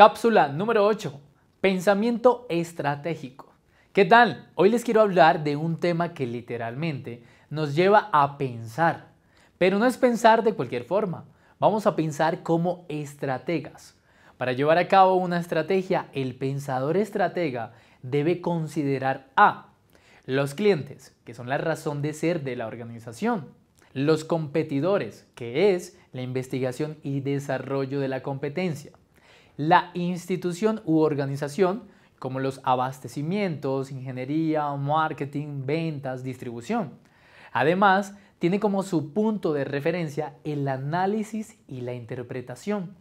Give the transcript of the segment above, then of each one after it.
Cápsula número 8. Pensamiento estratégico. ¿Qué tal? Hoy les quiero hablar de un tema que literalmente nos lleva a pensar. Pero no es pensar de cualquier forma. Vamos a pensar como estrategas. Para llevar a cabo una estrategia, el pensador estratega debe considerar a los clientes, que son la razón de ser de la organización, los competidores, que es la investigación y desarrollo de la competencia, la institución u organización, como los abastecimientos, ingeniería, marketing, ventas, distribución. Además, tiene como su punto de referencia el análisis y la interpretación.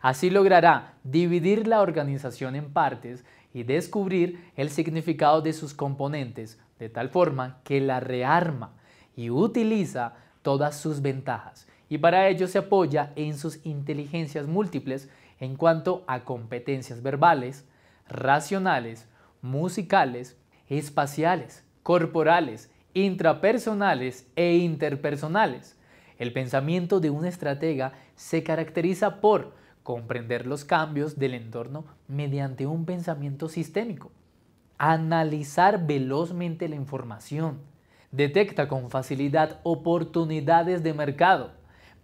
Así logrará dividir la organización en partes y descubrir el significado de sus componentes, de tal forma que la rearma y utiliza todas sus ventajas. Y para ello se apoya en sus inteligencias múltiples en cuanto a competencias verbales, racionales, musicales, espaciales, corporales, intrapersonales e interpersonales. El pensamiento de un estratega se caracteriza por comprender los cambios del entorno mediante un pensamiento sistémico, analizar velozmente la información, detecta con facilidad oportunidades de mercado,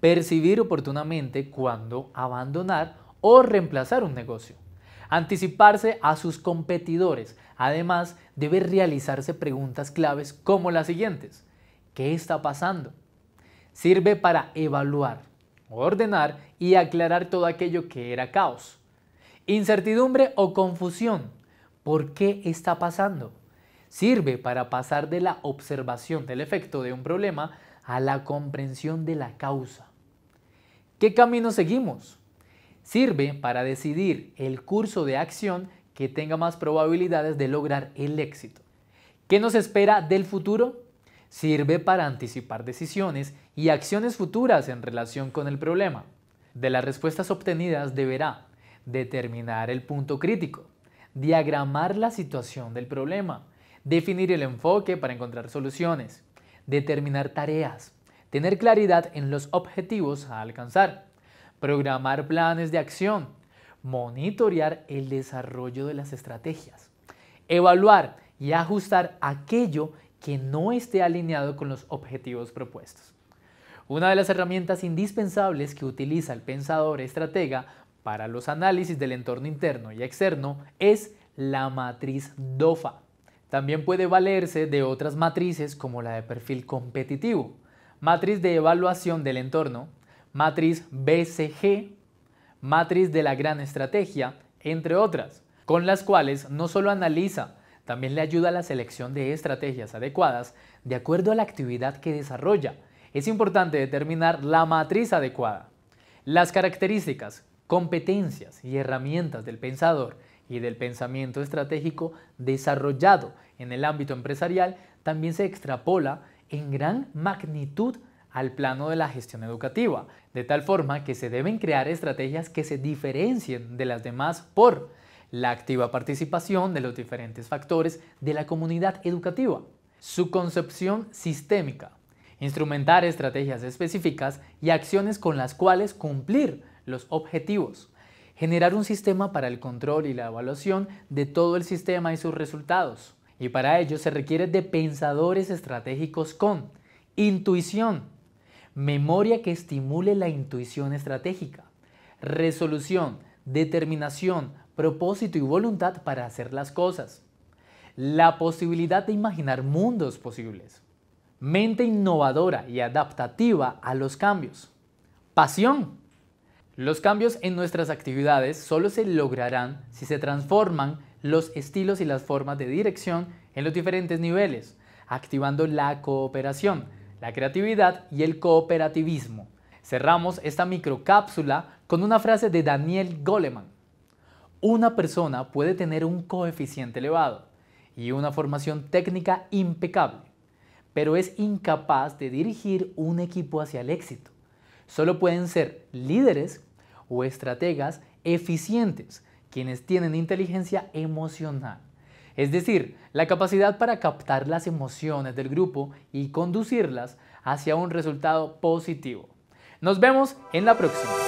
percibir oportunamente cuando abandonar o reemplazar un negocio. Anticiparse a sus competidores, además debe realizarse preguntas claves como las siguientes. ¿Qué está pasando? Sirve para evaluar, ordenar y aclarar todo aquello que era caos. Incertidumbre o confusión. ¿Por qué está pasando? Sirve para pasar de la observación del efecto de un problema a la comprensión de la causa. ¿Qué camino seguimos? Sirve para decidir el curso de acción que tenga más probabilidades de lograr el éxito. ¿Qué nos espera del futuro? Sirve para anticipar decisiones y acciones futuras en relación con el problema. De las respuestas obtenidas deberá determinar el punto crítico, diagramar la situación del problema, definir el enfoque para encontrar soluciones, determinar tareas, tener claridad en los objetivos a alcanzar, programar planes de acción, monitorear el desarrollo de las estrategias, evaluar y ajustar aquello que no esté alineado con los objetivos propuestos. Una de las herramientas indispensables que utiliza el pensador estratega para los análisis del entorno interno y externo es la matriz DOFA. También puede valerse de otras matrices como la de perfil competitivo, matriz de evaluación del entorno, matriz BCG, matriz de la gran estrategia, entre otras, con las cuales no solo analiza, también le ayuda a la selección de estrategias adecuadas de acuerdo a la actividad que desarrolla. Es importante determinar la matriz adecuada. Las características, competencias y herramientas del pensador y del pensamiento estratégico desarrollado en el ámbito empresarial también se extrapola en gran magnitud al plano de la gestión educativa, de tal forma que se deben crear estrategias que se diferencien de las demás por la activa participación de los diferentes factores de la comunidad educativa, su concepción sistémica, instrumentar estrategias específicas y acciones con las cuales cumplir los objetivos, generar un sistema para el control y la evaluación de todo el sistema y sus resultados. Y para ello se requiere de pensadores estratégicos con intuición, memoria que estimule la intuición estratégica, resolución, determinación, propósito y voluntad para hacer las cosas, la posibilidad de imaginar mundos posibles, mente innovadora y adaptativa a los cambios, pasión. Los cambios en nuestras actividades solo se lograrán si se transforman los estilos y las formas de dirección en los diferentes niveles, activando la cooperación, la creatividad y el cooperativismo. Cerramos esta microcápsula con una frase de Daniel Goleman. Una persona puede tener un coeficiente elevado y una formación técnica impecable, pero es incapaz de dirigir un equipo hacia el éxito. Solo pueden ser líderes o estrategas eficientes quienes tienen inteligencia emocional. Es decir, la capacidad para captar las emociones del grupo y conducirlas hacia un resultado positivo. Nos vemos en la próxima.